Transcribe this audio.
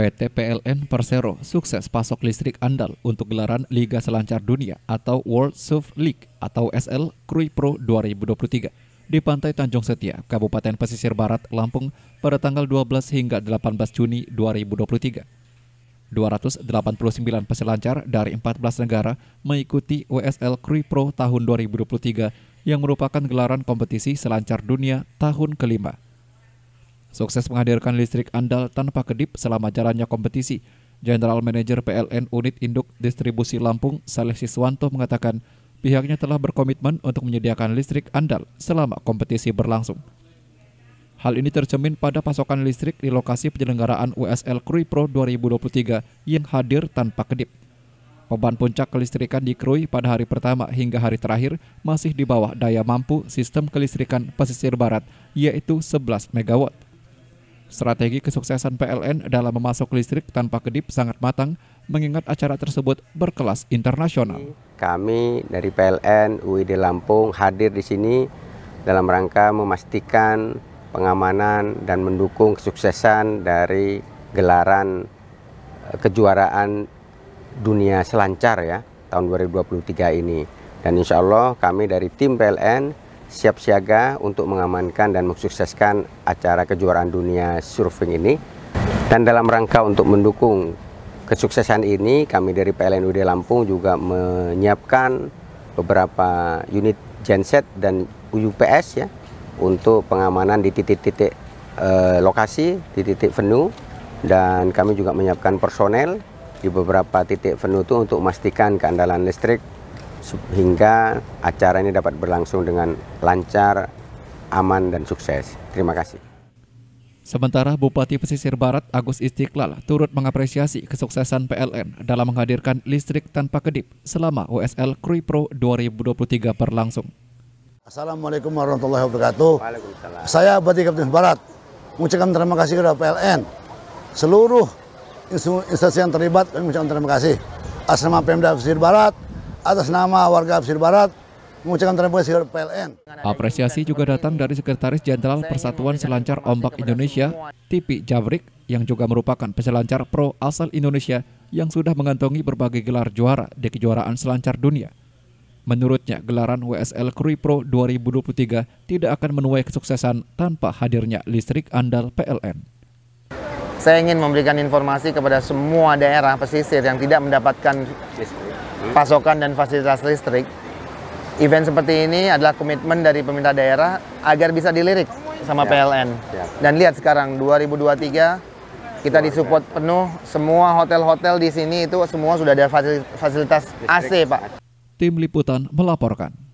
PT PLN Persero sukses pasok listrik andal untuk gelaran Liga Selancar Dunia atau World Surf League atau SL Krui Pro 2023 di Pantai Tanjung Setia, Kabupaten Pesisir Barat, Lampung pada tanggal 12 hingga 18 Juni 2023. 289 peselancar dari 14 negara mengikuti WSL Krui Pro tahun 2023 yang merupakan gelaran kompetisi selancar dunia tahun kelima sukses menghadirkan listrik andal tanpa kedip selama jalannya kompetisi. General Manager PLN Unit Induk Distribusi Lampung, Saleh Siswanto mengatakan pihaknya telah berkomitmen untuk menyediakan listrik andal selama kompetisi berlangsung. Hal ini tercermin pada pasokan listrik di lokasi penyelenggaraan USL Krui Pro 2023 yang hadir tanpa kedip. Beban puncak kelistrikan di Krui pada hari pertama hingga hari terakhir masih di bawah daya mampu sistem kelistrikan pesisir barat, yaitu 11 MW. Strategi kesuksesan PLN dalam memasok listrik tanpa kedip sangat matang mengingat acara tersebut berkelas internasional. Kami dari PLN UID Lampung hadir di sini dalam rangka memastikan pengamanan dan mendukung kesuksesan dari gelaran eh, kejuaraan dunia selancar ya tahun 2023 ini. Dan insya Allah kami dari tim PLN siap siaga untuk mengamankan dan mensukseskan acara kejuaraan dunia surfing ini. Dan dalam rangka untuk mendukung kesuksesan ini, kami dari PLN PLNUD Lampung juga menyiapkan beberapa unit genset dan UPS ya untuk pengamanan di titik-titik eh, lokasi, di titik venue dan kami juga menyiapkan personel di beberapa titik venue itu untuk memastikan keandalan listrik sehingga acara ini dapat berlangsung dengan lancar, aman, dan sukses. Terima kasih. Sementara Bupati Pesisir Barat Agus Istiqlal turut mengapresiasi kesuksesan PLN dalam menghadirkan listrik tanpa kedip selama USL Pro 2023 berlangsung. Assalamualaikum warahmatullahi wabarakatuh. Saya Bupati Kabupaten Barat mengucapkan terima kasih kepada PLN. Seluruh instansi yang terlibat kami mengucapkan terima kasih. Asrama Pemda Pesisir Barat, atas nama warga Pesir Barat mengucapkan terima kasih kepada PLN. Apresiasi juga datang dari Sekretaris Jenderal Persatuan Selancar Ombak Indonesia, Tipi Jabrik, yang juga merupakan peselancar pro asal Indonesia yang sudah mengantongi berbagai gelar juara di kejuaraan selancar dunia. Menurutnya, gelaran WSL Krui Pro 2023 tidak akan menuai kesuksesan tanpa hadirnya listrik andal PLN. Saya ingin memberikan informasi kepada semua daerah pesisir yang tidak mendapatkan listrik Hmm. pasokan dan fasilitas listrik. Event seperti ini adalah komitmen dari pemerintah daerah agar bisa dilirik sama ya. PLN. Ya. Dan lihat sekarang 2023 kita disupport penuh semua hotel-hotel di sini itu semua sudah ada fasilitas AC, Pak. Tim liputan melaporkan.